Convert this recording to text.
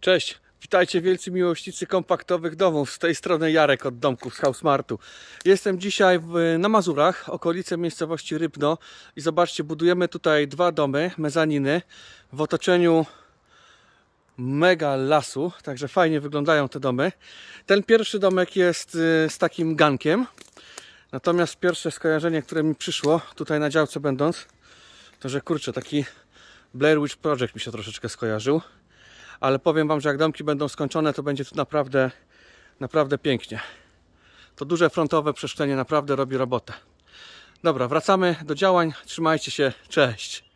Cześć, witajcie wielcy miłośnicy kompaktowych domów. Z tej strony Jarek od domków z Housemartu. Jestem dzisiaj w, na Mazurach, okolice miejscowości Rybno i zobaczcie, budujemy tutaj dwa domy, mezaniny w otoczeniu mega lasu, także fajnie wyglądają te domy. Ten pierwszy domek jest y, z takim gankiem. Natomiast pierwsze skojarzenie, które mi przyszło tutaj na działce będąc, to że kurczę, taki Blair Witch Project mi się troszeczkę skojarzył ale powiem Wam, że jak domki będą skończone, to będzie tu naprawdę, naprawdę pięknie. To duże frontowe przeszklenie naprawdę robi robotę. Dobra, wracamy do działań. Trzymajcie się. Cześć.